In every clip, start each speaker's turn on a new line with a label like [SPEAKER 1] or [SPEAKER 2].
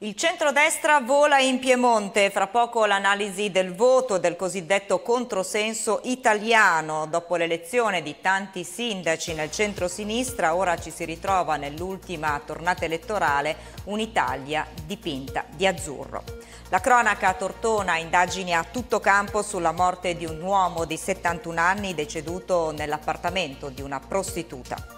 [SPEAKER 1] Il centrodestra vola in Piemonte, fra poco l'analisi del voto del cosiddetto controsenso italiano. Dopo l'elezione di tanti sindaci nel centro-sinistra, ora ci si ritrova nell'ultima tornata elettorale un'Italia dipinta di azzurro. La cronaca Tortona indagini a tutto campo sulla morte di un uomo di 71 anni deceduto nell'appartamento di una prostituta.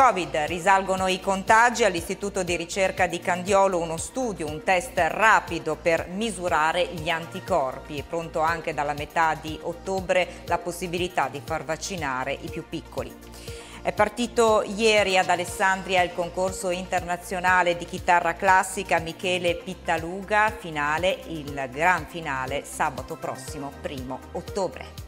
[SPEAKER 1] Covid. Risalgono i contagi all'Istituto di ricerca di Candiolo, uno studio, un test rapido per misurare gli anticorpi. È pronto anche dalla metà di ottobre la possibilità di far vaccinare i più piccoli. È partito ieri ad Alessandria il concorso internazionale di chitarra classica Michele Pittaluga, finale, il gran finale sabato prossimo, primo ottobre.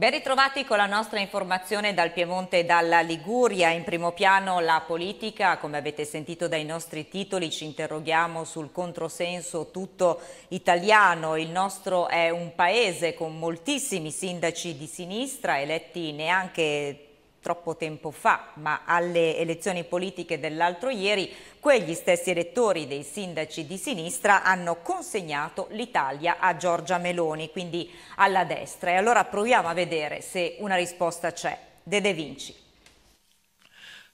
[SPEAKER 1] Ben ritrovati con la nostra informazione dal Piemonte e dalla Liguria. In primo piano la politica, come avete sentito dai nostri titoli, ci interroghiamo sul controsenso tutto italiano. Il nostro è un paese con moltissimi sindaci di sinistra, eletti neanche troppo tempo fa, ma alle elezioni politiche dell'altro ieri, quegli stessi elettori dei sindaci di sinistra hanno consegnato l'Italia a Giorgia Meloni, quindi alla destra. E allora proviamo a vedere se una risposta c'è. De De Vinci.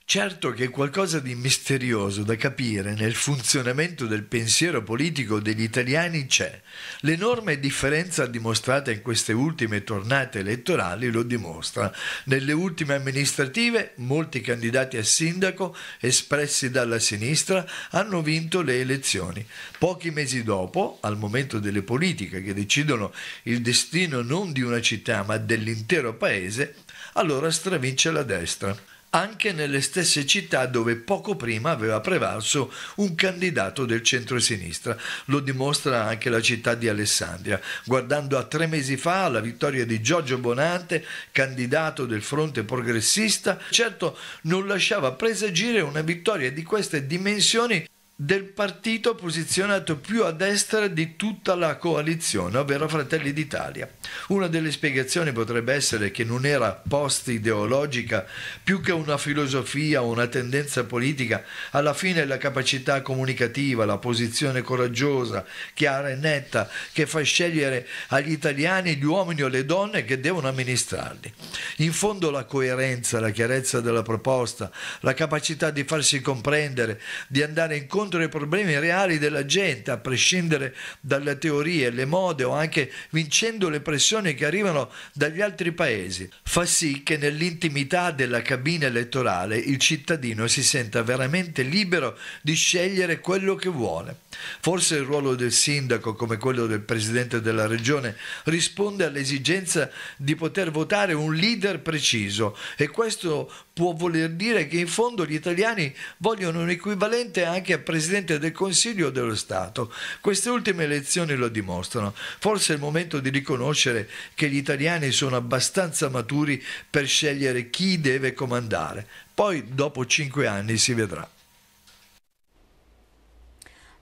[SPEAKER 2] Certo che qualcosa di misterioso da capire nel funzionamento del pensiero politico degli italiani c'è. L'enorme differenza dimostrata in queste ultime tornate elettorali lo dimostra. Nelle ultime amministrative molti candidati a sindaco espressi dalla sinistra hanno vinto le elezioni. Pochi mesi dopo, al momento delle politiche che decidono il destino non di una città ma dell'intero paese, allora stravince la destra anche nelle stesse città dove poco prima aveva prevalso un candidato del centro-sinistra. Lo dimostra anche la città di Alessandria, guardando a tre mesi fa la vittoria di Giorgio Bonante, candidato del fronte progressista, certo non lasciava presagire una vittoria di queste dimensioni del partito posizionato più a destra di tutta la coalizione, ovvero Fratelli d'Italia. Una delle spiegazioni potrebbe essere che non era post-ideologica, più che una filosofia o una tendenza politica, alla fine la capacità comunicativa, la posizione coraggiosa, chiara e netta, che fa scegliere agli italiani gli uomini o le donne che devono amministrarli. In fondo la coerenza, la chiarezza della proposta, la capacità di farsi comprendere, di andare incontro incontro ai problemi reali della gente, a prescindere dalle teorie, le mode o anche vincendo le pressioni che arrivano dagli altri paesi, fa sì che nell'intimità della cabina elettorale il cittadino si senta veramente libero di scegliere quello che vuole. Forse il ruolo del sindaco, come quello del presidente della regione, risponde all'esigenza di poter votare un leader preciso e questo può voler dire che in fondo gli italiani vogliono un equivalente anche a presidente Presidente del Consiglio o dello Stato. Queste ultime elezioni lo dimostrano. Forse è il momento di riconoscere che gli italiani sono abbastanza maturi per scegliere chi deve comandare. Poi dopo cinque anni si vedrà.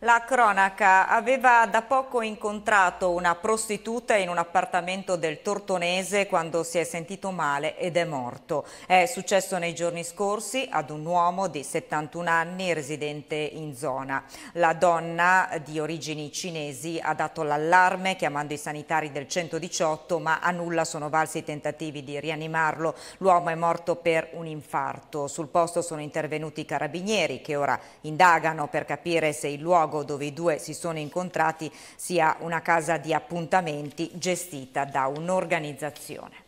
[SPEAKER 1] La cronaca aveva da poco incontrato una prostituta in un appartamento del Tortonese quando si è sentito male ed è morto. È successo nei giorni scorsi ad un uomo di 71 anni residente in zona. La donna di origini cinesi ha dato l'allarme chiamando i sanitari del 118 ma a nulla sono valsi i tentativi di rianimarlo. L'uomo è morto per un infarto. Sul posto sono intervenuti i carabinieri che ora indagano per capire se il luogo luogo dove i due si sono incontrati sia una casa di appuntamenti gestita da un'organizzazione.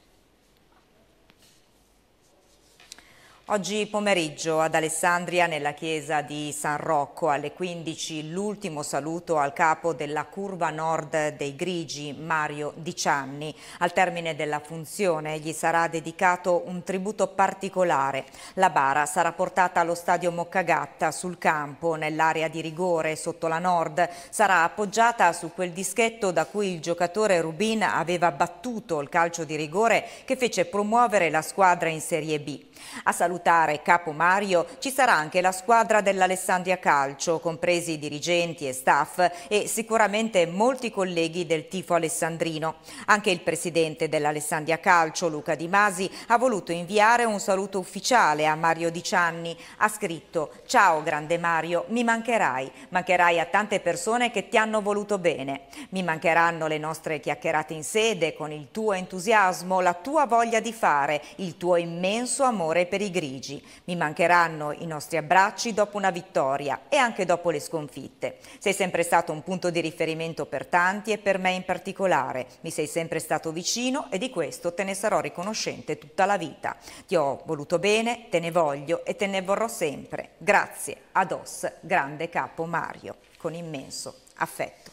[SPEAKER 1] Oggi pomeriggio ad Alessandria nella chiesa di San Rocco alle 15 l'ultimo saluto al capo della curva nord dei Grigi Mario Dicianni. Al termine della funzione gli sarà dedicato un tributo particolare. La bara sarà portata allo stadio Moccagatta sul campo nell'area di rigore sotto la nord. Sarà appoggiata su quel dischetto da cui il giocatore Rubin aveva battuto il calcio di rigore che fece promuovere la squadra in Serie B. A saluto salutare Capo Mario ci sarà anche la squadra dell'Alessandria Calcio, compresi dirigenti e staff e sicuramente molti colleghi del tifo alessandrino. Anche il presidente dell'Alessandria Calcio, Luca Di Masi, ha voluto inviare un saluto ufficiale a Mario Di Cianni. Ha scritto «Ciao grande Mario, mi mancherai. Mancherai a tante persone che ti hanno voluto bene. Mi mancheranno le nostre chiacchierate in sede con il tuo entusiasmo, la tua voglia di fare, il tuo immenso amore per i grilli. Parigi. Mi mancheranno i nostri abbracci dopo una vittoria e anche dopo le sconfitte. Sei sempre stato un punto di riferimento per tanti e per me in particolare. Mi sei sempre stato vicino e di questo te ne sarò riconoscente tutta la vita. Ti ho voluto bene, te ne voglio e te ne vorrò sempre. Grazie. Ados, grande capo Mario, con immenso affetto.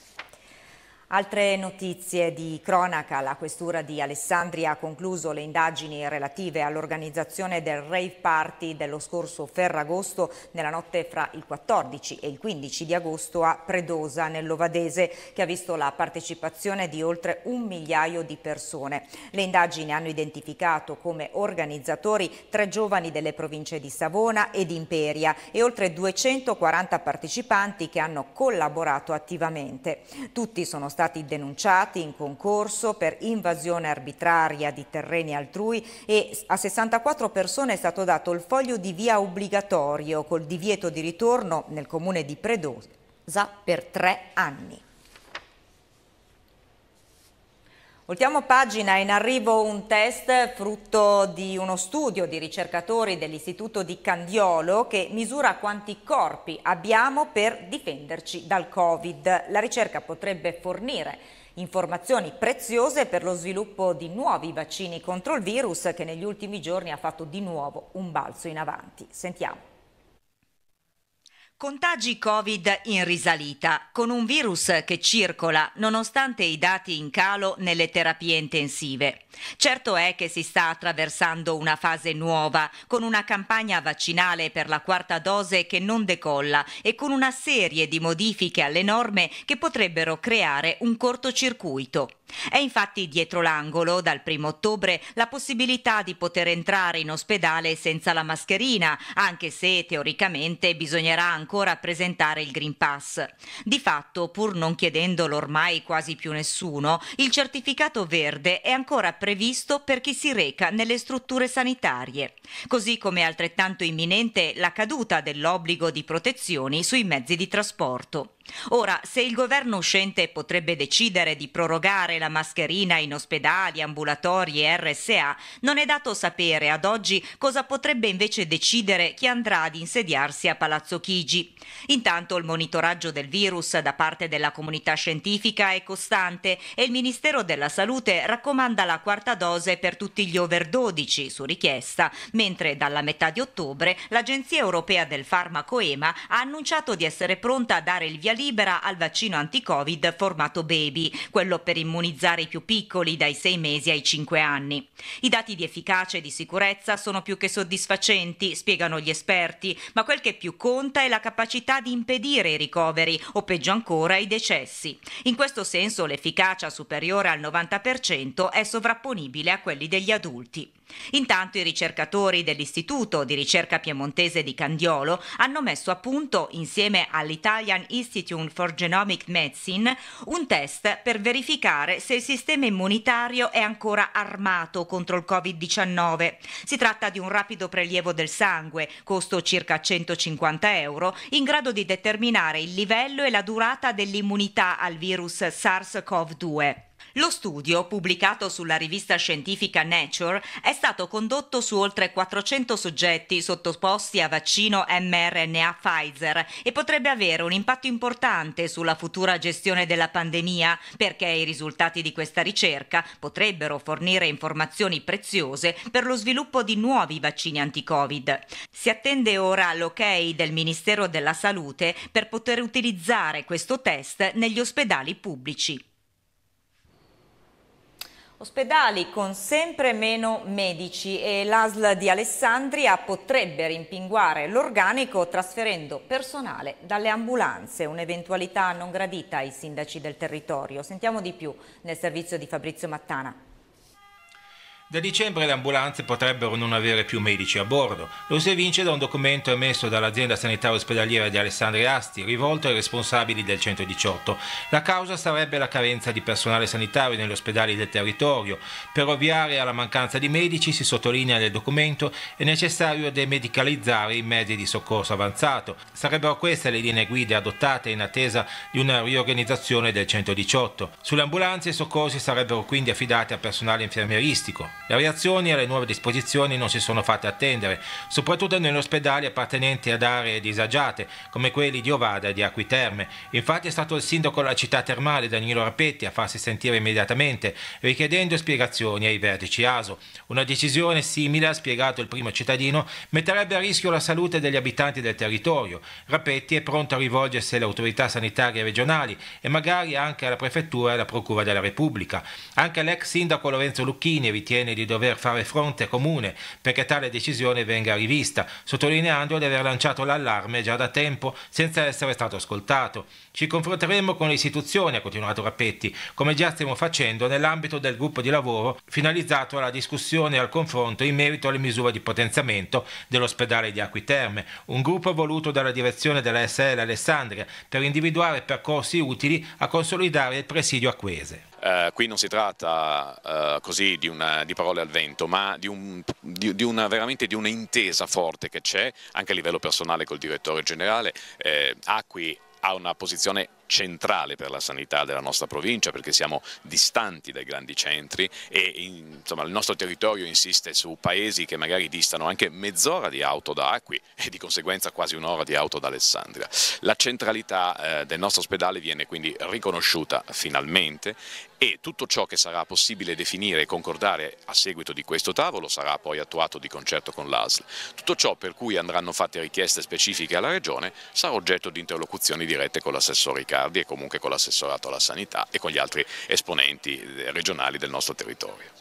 [SPEAKER 1] Altre notizie di cronaca. La questura di Alessandria ha concluso le indagini relative all'organizzazione del rave party dello scorso Ferragosto nella notte fra il 14 e il 15 di agosto a Predosa nell'Ovadese che ha visto la partecipazione di oltre un migliaio di persone. Le indagini hanno identificato come organizzatori tre giovani delle province di Savona ed Imperia e oltre 240 partecipanti che hanno collaborato attivamente. Tutti sono stati stati denunciati in concorso per invasione arbitraria di terreni altrui e a 64 persone è stato dato il foglio di via obbligatorio col divieto di ritorno nel comune di Predosa per tre anni. Voltiamo pagina, in arrivo un test frutto di uno studio di ricercatori dell'Istituto di Candiolo che misura quanti corpi abbiamo per difenderci dal Covid. La ricerca potrebbe fornire informazioni preziose per lo sviluppo di nuovi vaccini contro il virus che negli ultimi giorni ha fatto di nuovo un balzo in avanti. Sentiamo. Contagi Covid in risalita, con un virus che circola nonostante i dati in calo nelle terapie intensive. Certo è che si sta attraversando una fase nuova, con una campagna vaccinale per la quarta dose che non decolla e con una serie di modifiche alle norme che potrebbero creare un cortocircuito. È infatti dietro l'angolo, dal 1 ottobre, la possibilità di poter entrare in ospedale senza la mascherina, anche se teoricamente bisognerà ancora presentare il Green Pass. Di fatto, pur non chiedendolo ormai quasi più nessuno, il certificato verde è ancora previsto per chi si reca nelle strutture sanitarie. Così come è altrettanto imminente la caduta dell'obbligo di protezioni sui mezzi di trasporto. Ora, se il governo uscente potrebbe decidere di prorogare la mascherina in ospedali, ambulatori e RSA, non è dato sapere ad oggi cosa potrebbe invece decidere chi andrà ad insediarsi a Palazzo Chigi. Intanto il monitoraggio del virus da parte della comunità scientifica è costante e il Ministero della Salute raccomanda la quarta dose per tutti gli over 12 su richiesta, mentre dalla metà di ottobre l'Agenzia Europea del Farmaco EMA ha annunciato di essere pronta a dare il via libera al vaccino anti-Covid formato baby, quello per immunizzare i più piccoli dai 6 mesi ai 5 anni. I dati di efficacia e di sicurezza sono più che soddisfacenti, spiegano gli esperti, ma quel che più conta è la capacità di impedire i ricoveri o peggio ancora i decessi. In questo senso l'efficacia superiore al 90% è sovrapponibile a quelli degli adulti. Intanto i ricercatori dell'Istituto di ricerca piemontese di Candiolo hanno messo a punto, insieme all'Italian Institute for Genomic Medicine, un test per verificare se il sistema immunitario è ancora armato contro il Covid-19. Si tratta di un rapido prelievo del sangue, costo circa 150 euro, in grado di determinare il livello e la durata dell'immunità al virus SARS-CoV-2. Lo studio, pubblicato sulla rivista scientifica Nature, è stato condotto su oltre 400 soggetti sottoposti a vaccino mRNA Pfizer e potrebbe avere un impatto importante sulla futura gestione della pandemia perché i risultati di questa ricerca potrebbero fornire informazioni preziose per lo sviluppo di nuovi vaccini anti-Covid. Si attende ora l'ok del Ministero della Salute per poter utilizzare questo test negli ospedali pubblici. Ospedali con sempre meno medici e l'ASL di Alessandria potrebbe rimpinguare l'organico trasferendo personale dalle ambulanze, un'eventualità non gradita ai sindaci del territorio. Sentiamo di più nel servizio di Fabrizio Mattana.
[SPEAKER 3] Da dicembre le ambulanze potrebbero non avere più medici a bordo. Lo si evince da un documento emesso dall'azienda sanitaria ospedaliera di Alessandria Asti, rivolto ai responsabili del 118. La causa sarebbe la carenza di personale sanitario negli ospedali del territorio. Per ovviare alla mancanza di medici, si sottolinea nel documento, è necessario demedicalizzare i mezzi di soccorso avanzato. Sarebbero queste le linee guida adottate in attesa di una riorganizzazione del 118. Sulle ambulanze i soccorsi sarebbero quindi affidati a personale infermieristico. Le reazioni alle nuove disposizioni non si sono fatte attendere, soprattutto negli ospedali appartenenti ad aree disagiate, come quelli di Ovada e di Acquiterme. Infatti è stato il sindaco della città termale, Danilo Rapetti, a farsi sentire immediatamente, richiedendo spiegazioni ai vertici ASO. Una decisione simile, ha spiegato il primo cittadino, metterebbe a rischio la salute degli abitanti del territorio. Rapetti è pronto a rivolgersi alle autorità sanitarie regionali e magari anche alla prefettura e alla procura della Repubblica. Anche l'ex sindaco Lorenzo Lucchini ritiene di dover fare fronte comune perché tale decisione venga rivista, sottolineando di aver lanciato l'allarme già da tempo senza essere stato ascoltato. Ci confronteremo con le istituzioni, ha continuato Rappetti, come già stiamo facendo nell'ambito del gruppo di lavoro finalizzato alla discussione e al confronto in merito alle misure di potenziamento dell'ospedale di Acquiterme, un gruppo voluto dalla direzione della SL Alessandria per individuare percorsi utili a consolidare il presidio acquese.
[SPEAKER 4] Eh, qui non si tratta eh, così di, una, di, parole al vento, ma di un, di, una, veramente di un'intesa forte che c'è anche a livello personale col direttore generale. Eh, Acqui ha una posizione centrale per la sanità della nostra provincia perché siamo distanti dai grandi centri e insomma, il nostro territorio insiste su paesi che magari distano anche mezz'ora di auto da Acqui e di conseguenza quasi un'ora di auto da Alessandria. La centralità eh, del nostro ospedale viene quindi riconosciuta finalmente e tutto ciò che sarà possibile definire e concordare a seguito di questo tavolo sarà poi attuato di concerto con l'ASL. Tutto ciò per cui andranno fatte richieste specifiche alla Regione sarà oggetto di interlocuzioni dirette con l'assessore Riccardi e comunque con l'assessorato alla sanità e con gli altri esponenti regionali del nostro territorio.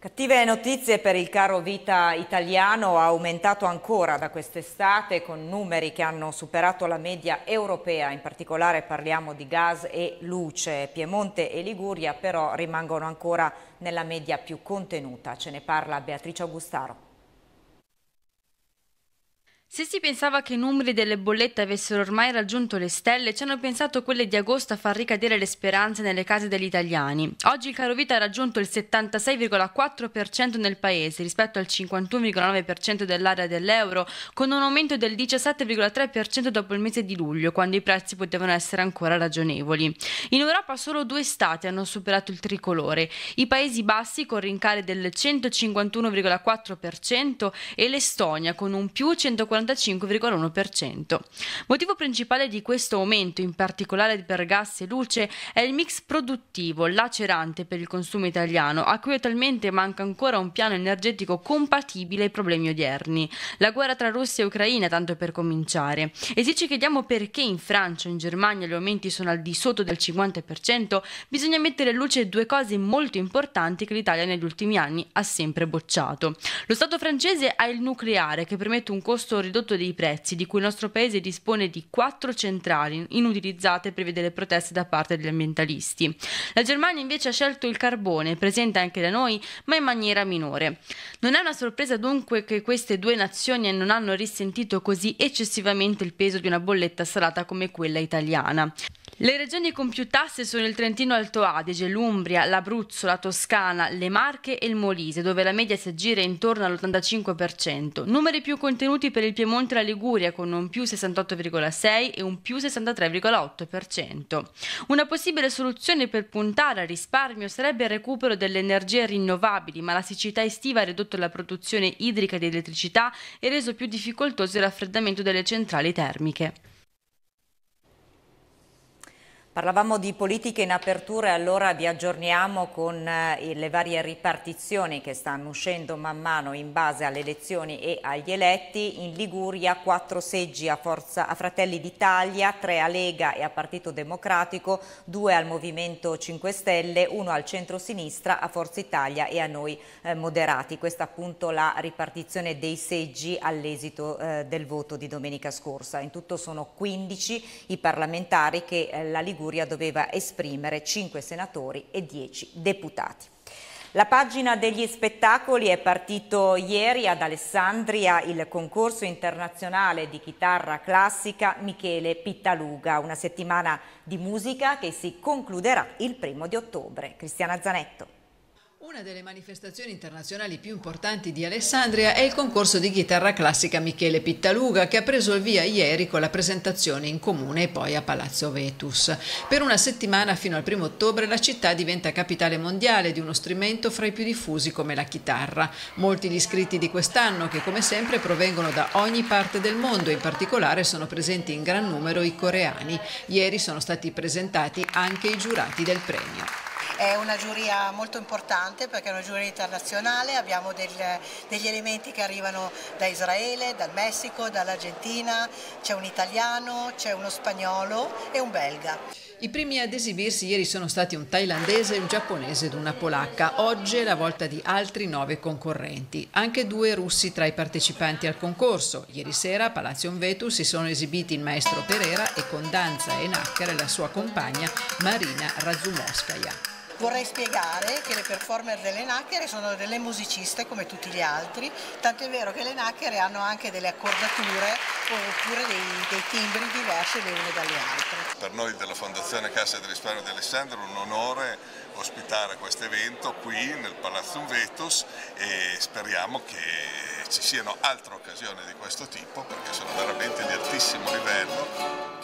[SPEAKER 1] Cattive notizie per il caro vita italiano, ha aumentato ancora da quest'estate con numeri che hanno superato la media europea, in particolare parliamo di gas e luce. Piemonte e Liguria però rimangono ancora nella media più contenuta, ce ne parla Beatrice Augustaro.
[SPEAKER 5] Se si pensava che i numeri delle bollette avessero ormai raggiunto le stelle, ci hanno pensato quelle di agosto a far ricadere le speranze nelle case degli italiani. Oggi il caro vita ha raggiunto il 76,4% nel paese rispetto al 51,9% dell'area dell'euro, con un aumento del 17,3% dopo il mese di luglio, quando i prezzi potevano essere ancora ragionevoli. In Europa solo due stati hanno superato il tricolore, i Paesi Bassi con rincari del 151,4% e l'Estonia con un più 140 45,1%. Motivo principale di questo aumento, in particolare per gas e luce, è il mix produttivo lacerante per il consumo italiano, a cui attualmente manca ancora un piano energetico compatibile ai problemi odierni. La guerra tra Russia e Ucraina, tanto per cominciare. E se ci chiediamo perché in Francia e in Germania gli aumenti sono al di sotto del 50%, bisogna mettere in luce due cose molto importanti che l'Italia negli ultimi anni ha sempre bocciato. Lo Stato francese ha il nucleare che permette un costo ridotto dei prezzi di cui il nostro paese dispone di quattro centrali inutilizzate per via proteste da parte degli ambientalisti. La Germania invece ha scelto il carbone, presente anche da noi, ma in maniera minore. Non è una sorpresa dunque che queste due nazioni non hanno risentito così eccessivamente il peso di una bolletta salata come quella italiana. Le regioni con più tasse sono il Trentino Alto Adige, l'Umbria, l'Abruzzo, la Toscana, le Marche e il Molise, dove la media si aggira intorno all'85%. Numeri più contenuti per il Piemonte e la Liguria, con un più 68,6 e un più 63,8%. Una possibile soluzione per puntare al risparmio sarebbe il recupero delle energie rinnovabili, ma la siccità estiva ha ridotto la produzione idrica di elettricità
[SPEAKER 1] e reso più difficoltoso il raffreddamento delle centrali
[SPEAKER 5] termiche.
[SPEAKER 1] Parlavamo di politica in apertura e allora vi aggiorniamo con eh, le varie ripartizioni che stanno uscendo man mano in base alle elezioni e agli eletti. In Liguria quattro seggi a, Forza, a Fratelli d'Italia, tre a Lega e a Partito Democratico, due al Movimento 5 Stelle, uno al centro-sinistra, a Forza Italia e a noi eh, moderati. Questa appunto la ripartizione dei seggi all'esito eh, del voto di domenica scorsa. In tutto sono 15 i parlamentari che eh, la Liguria Liguria doveva esprimere 5 senatori e 10 deputati. La pagina degli spettacoli è partito ieri ad Alessandria il concorso internazionale di chitarra classica Michele Pittaluga, una settimana di musica che si concluderà il primo di ottobre. Cristiana Zanetto.
[SPEAKER 4] Una delle manifestazioni internazionali più importanti di Alessandria è il concorso di chitarra classica Michele Pittaluga che ha preso il via ieri con la presentazione in comune e poi a Palazzo Vetus. Per una settimana fino al primo ottobre la città diventa capitale mondiale di uno strumento fra i più diffusi come la chitarra. Molti gli iscritti di quest'anno che come sempre provengono da ogni parte del mondo, in particolare sono presenti in gran numero i coreani. Ieri sono stati presentati anche i giurati del premio.
[SPEAKER 5] È una giuria molto importante perché è una giuria internazionale, abbiamo del, degli elementi che arrivano da Israele, dal Messico, dall'Argentina, c'è un italiano, c'è uno spagnolo
[SPEAKER 2] e un belga.
[SPEAKER 4] I primi ad esibirsi ieri sono stati un thailandese, un giapponese ed una polacca. Oggi è la volta di altri nove concorrenti, anche due russi tra i partecipanti al concorso. Ieri sera a Palazzo Vetus si sono esibiti il maestro Perera e con danza e nacchere la sua compagna Marina Razumovskaya.
[SPEAKER 5] Vorrei spiegare che le performer delle nacchere sono delle musiciste come tutti gli altri, tanto è vero che le nacchere
[SPEAKER 4] hanno anche delle accordature oppure dei, dei timbri diversi le une dalle altre. Per noi della Fondazione Cassa del Risparmio di Alessandro è un onore ospitare questo evento qui nel Palazzo Unvetus e speriamo che ci siano altre occasioni di questo tipo perché sono veramente di altissimo livello.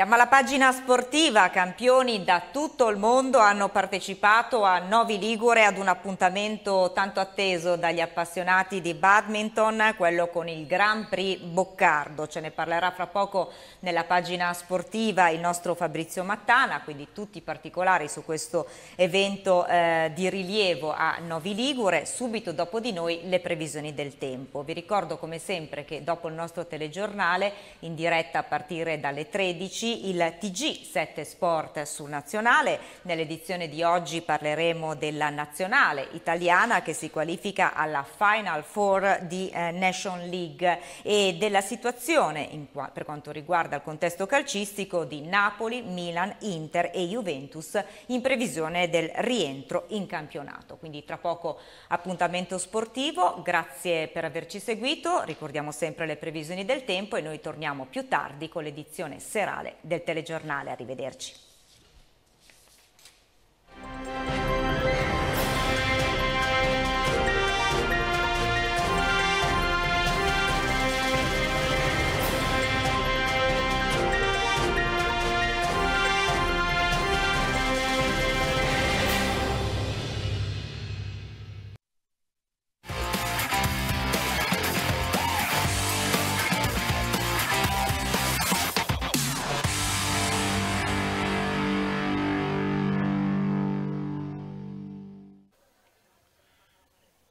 [SPEAKER 1] Siamo alla pagina sportiva, campioni da tutto il mondo hanno partecipato a Novi Ligure ad un appuntamento tanto atteso dagli appassionati di badminton, quello con il Grand Prix Boccardo. Ce ne parlerà fra poco nella pagina sportiva il nostro Fabrizio Mattana, quindi tutti i particolari su questo evento eh, di rilievo a Novi Ligure. Subito dopo di noi le previsioni del tempo. Vi ricordo come sempre che dopo il nostro telegiornale in diretta a partire dalle 13 il TG7 Sport sul nazionale. Nell'edizione di oggi parleremo della nazionale italiana che si qualifica alla Final Four di eh, Nation League e della situazione in, per quanto riguarda il contesto calcistico di Napoli, Milan, Inter e Juventus in previsione del rientro in campionato. Quindi tra poco appuntamento sportivo, grazie per averci seguito, ricordiamo sempre le previsioni del tempo e noi torniamo più tardi con l'edizione serale del telegiornale. Arrivederci.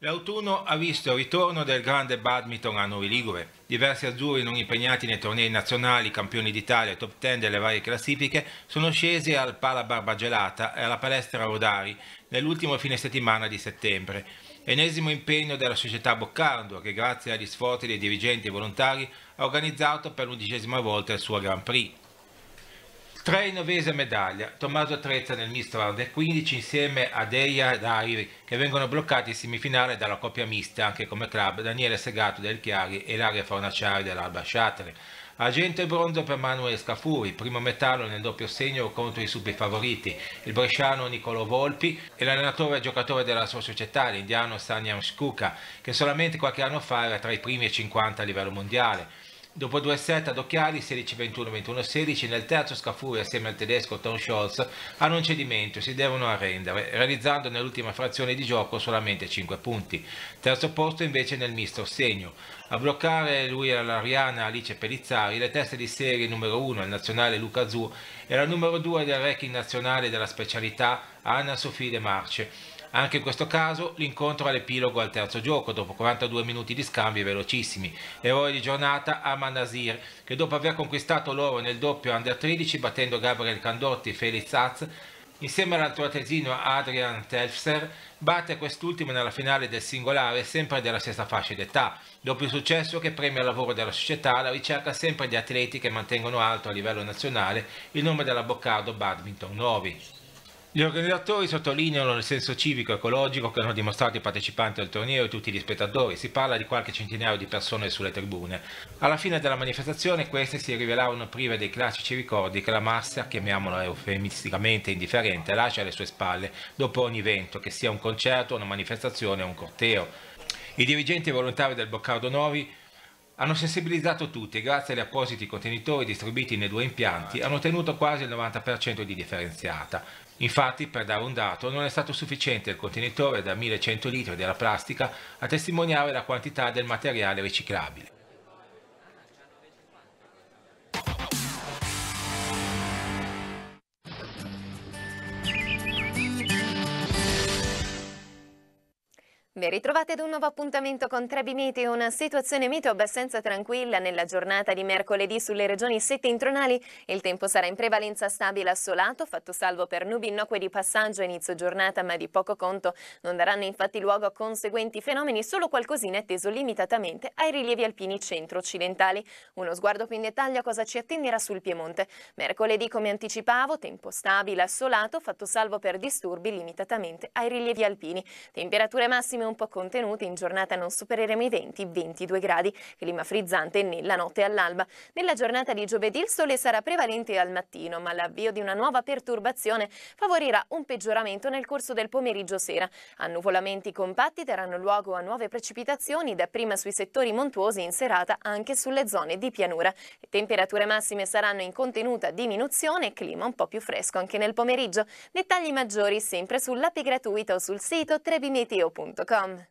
[SPEAKER 3] L'autunno ha visto il ritorno del grande badminton a Novi Ligure. Diversi azzurri non impegnati nei tornei nazionali, campioni d'Italia e top 10 delle varie classifiche sono scesi al Pala Barbagelata e alla palestra Rodari nell'ultimo fine settimana di settembre. Enesimo impegno della società Boccardo che grazie agli sforzi dei dirigenti e volontari ha organizzato per l'undicesima volta il suo Grand Prix. 39 novese medaglia, Tommaso Trezza nel misto under 15 insieme a Deia Dairi che vengono bloccati in semifinale dalla coppia mista anche come club Daniele Segato del Chiari e Laria Fornaciari dell'Alba Sciatere. Agente bronzo per Manuel Scafuri, primo metallo nel doppio segno contro i subfavoriti, il bresciano Nicolo Volpi e l'allenatore e giocatore della sua società, l'indiano Sanyam Skuka, che solamente qualche anno fa era tra i primi 50 a livello mondiale. Dopo due set ad occhiali 16-21, 21-16, nel terzo Scafuri assieme al tedesco Tom Scholz hanno un cedimento e si devono arrendere, realizzando nell'ultima frazione di gioco solamente 5 punti. Terzo posto invece nel misto segno. A bloccare lui e l'Ariana Alice Pellizzari, le teste di serie numero 1, al nazionale Luca Zu, e la numero 2 del ranking nazionale della specialità Anna Sofì De Marce. Anche in questo caso l'incontro all'epilogo al terzo gioco, dopo 42 minuti di scambi velocissimi. Eroe di giornata Aman Nasir, che dopo aver conquistato l'oro nel doppio under 13 battendo Gabriel Candotti e Felix Haz, insieme all'altro all'altoatesino Adrian Telfser, batte quest'ultimo nella finale del singolare sempre della stessa fascia d'età, dopo il successo che premia il lavoro della società la ricerca sempre di atleti che mantengono alto a livello nazionale il nome della Boccardo Badminton Novi. Gli organizzatori sottolineano il senso civico e ecologico che hanno dimostrato i partecipanti al torneo e tutti gli spettatori, si parla di qualche centinaio di persone sulle tribune. Alla fine della manifestazione queste si rivelavano prive dei classici ricordi che la massa, chiamiamola eufemisticamente indifferente, lascia alle sue spalle dopo ogni evento, che sia un concerto, una manifestazione o un corteo. I dirigenti volontari del Boccardo Novi hanno sensibilizzato tutti e grazie agli appositi contenitori distribuiti nei due impianti hanno ottenuto quasi il 90% di differenziata. Infatti, per dare un dato, non è stato sufficiente il contenitore da 1100 litri della plastica a testimoniare la quantità del materiale riciclabile.
[SPEAKER 6] Ben ritrovate ad un nuovo appuntamento con Trebi Meteo, una situazione meteo abbastanza tranquilla nella giornata di mercoledì sulle regioni settentrionali. Il tempo sarà in prevalenza stabile assolato, fatto salvo per nubi innocue di passaggio a inizio giornata, ma di poco conto. Non daranno infatti luogo a conseguenti fenomeni, solo qualcosina è teso limitatamente ai rilievi alpini centro-occidentali. Uno sguardo più in dettaglio a cosa ci attenderà sul Piemonte. Mercoledì, come anticipavo, tempo stabile assolato, fatto salvo per disturbi limitatamente ai rilievi alpini. Temperature massime un po' contenuti, in giornata non supereremo i 20-22 gradi, clima frizzante nella notte all'alba. Nella giornata di giovedì il sole sarà prevalente al mattino, ma l'avvio di una nuova perturbazione favorirà un peggioramento nel corso del pomeriggio sera. Annuvolamenti compatti daranno luogo a nuove precipitazioni, dapprima sui settori montuosi in serata anche sulle zone di pianura. Le temperature massime saranno in contenuta diminuzione, clima un po' più fresco anche nel pomeriggio. Dettagli maggiori sempre sull'app gratuita o sul sito trebimeteo.com. welcome.